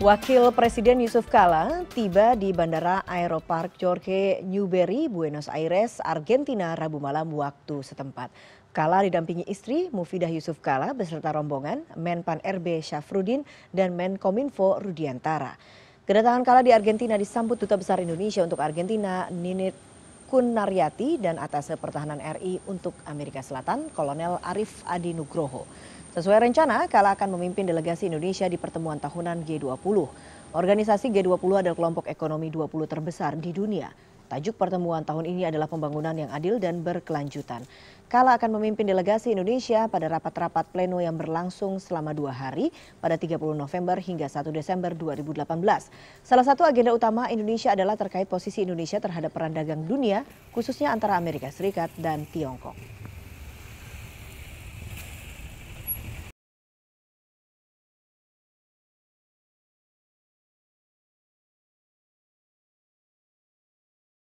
Wakil Presiden Yusuf Kala tiba di Bandara Aeropark Jorge Newberry, Buenos Aires, Argentina, Rabu malam waktu setempat. Kala didampingi istri Mufidah Yusuf Kala beserta rombongan Menpan RB Syafrudin dan Menkominfo Rudiantara. Kedatangan Kala di Argentina disambut Duta Besar Indonesia untuk Argentina Ninit Kunaryati dan Atase Pertahanan RI untuk Amerika Selatan, Kolonel Arif Adi Nugroho. Sesuai rencana, Kala akan memimpin delegasi Indonesia di pertemuan tahunan G20. Organisasi G20 adalah kelompok ekonomi 20 terbesar di dunia. Tajuk pertemuan tahun ini adalah pembangunan yang adil dan berkelanjutan. Kala akan memimpin delegasi Indonesia pada rapat-rapat pleno yang berlangsung selama dua hari pada 30 November hingga 1 Desember 2018. Salah satu agenda utama Indonesia adalah terkait posisi Indonesia terhadap peran dagang dunia, khususnya antara Amerika Serikat dan Tiongkok.